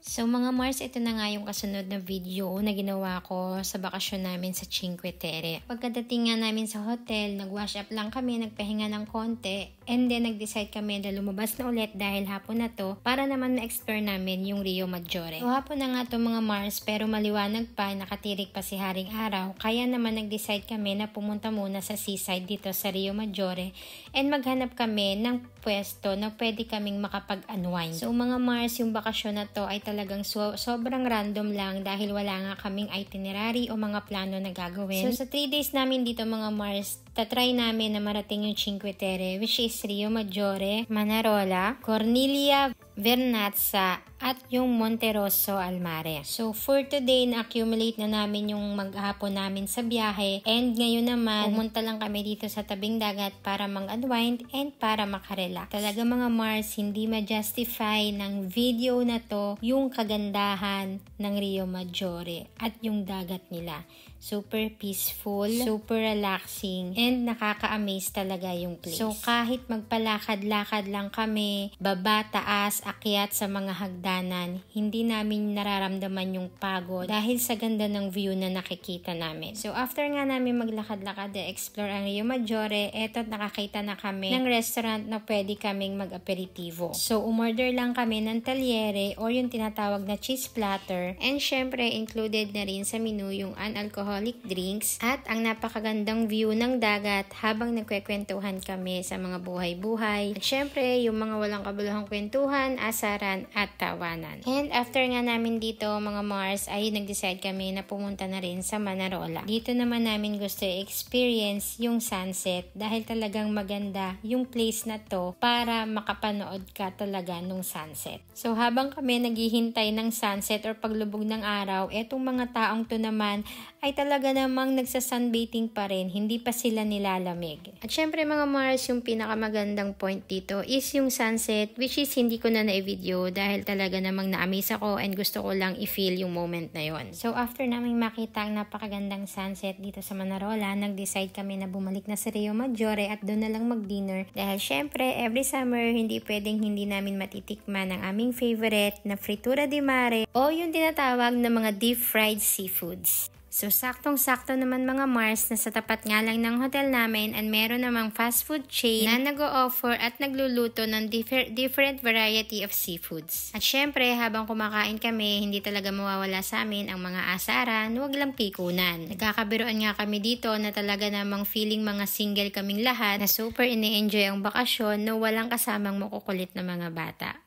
So mga Mars, ito na nga yung kasunod na video na ginawa ko sa bakasyon namin sa Cinque Terre. Pagkadating nga namin sa hotel, nag-wash up lang kami, nagpahinga ng konti, and then nag-decide kami na lumabas na ulit dahil hapon na to para naman ma-explore namin yung Rio Maggiore. So hapon na nga to mga Mars pero maliwanag pa, nakatirik pa si Haring Araw, kaya naman nag-decide kami na pumunta muna sa seaside dito sa Rio Maggiore and maghanap kami ng pwesto na pwede kaming makapag-unwind. So mga Mars, yung bakasyon na to ay talagang so sobrang random lang dahil wala nga kaming itinerary o mga plano na gagawin. So sa 3 days namin dito mga Mars, tatry namin na marating yung Cinque Terre which is Rio Maggiore, Manarola, Cornelia, Vernazza at yung Monteroso Almare. So for today, na-accumulate na namin yung maghapon namin sa biyahe and ngayon naman, pumunta lang kami dito sa tabing dagat para mag-unwind and para makarelax. Talaga mga Mars, hindi ma-justify ng video na to yung kagandahan ng Rio Maggiore at yung dagat nila. Super peaceful, super relaxing, and nakaka-amaze talaga yung place. So kahit magpalakad-lakad lang kami, baba, taas, akyat sa mga hagdanan, hindi namin nararamdaman yung pagod dahil sa ganda ng view na nakikita namin. So after nga namin maglakad-lakad at eh, explore ang Rio Maggiore, eto't nakakita na kami ng restaurant na pwede kaming mag-aperitivo. So umorder lang kami ng talyere or yung tinatawag na cheese platter and syempre included na rin sa menu yung unalcoholic drinks at ang napakagandang view ng dagat habang nagkwekwentuhan kami sa mga buhay-buhay. At syempre yung mga walang kabulahang kwentuhan kalokohan, asaran, at tawanan. And after nga namin dito mga Mars ay nag-decide kami na pumunta na rin sa Manarola. Dito naman namin gusto experience yung sunset dahil talagang maganda yung place na to para makapanood ka talaga nung sunset. So habang kami naghihintay ng sunset or paglubog ng araw, etong mga taong to naman ay talaga namang nagsa pa rin, hindi pa sila nilalamig. At syempre mga Mars, yung pinakamagandang point dito is yung sunset, which is hindi ko na na-video dahil talaga namang na-amaze ako and gusto ko lang i-feel yung moment na yon. So after naming makita ang napakagandang sunset dito sa Manarola, nag-decide kami na bumalik na sa Rio Maggiore at doon na lang mag-dinner dahil syempre every summer hindi pwedeng hindi namin matitikman ang aming favorite na fritura di mare o yung tinatawag na mga deep fried seafoods. So saktong-sakto naman mga Mars na sa tapat nga lang ng hotel namin at meron namang fast food chain na nag-o-offer at nagluluto ng differ- different variety of seafoods. At syempre, habang kumakain kami, hindi talaga mawawala sa amin ang mga asaran, wag lang pikunan. Nagkakabiroan nga kami dito na talaga namang feeling mga single kaming lahat na super ini-enjoy ang bakasyon na no walang kasamang makukulit na mga bata.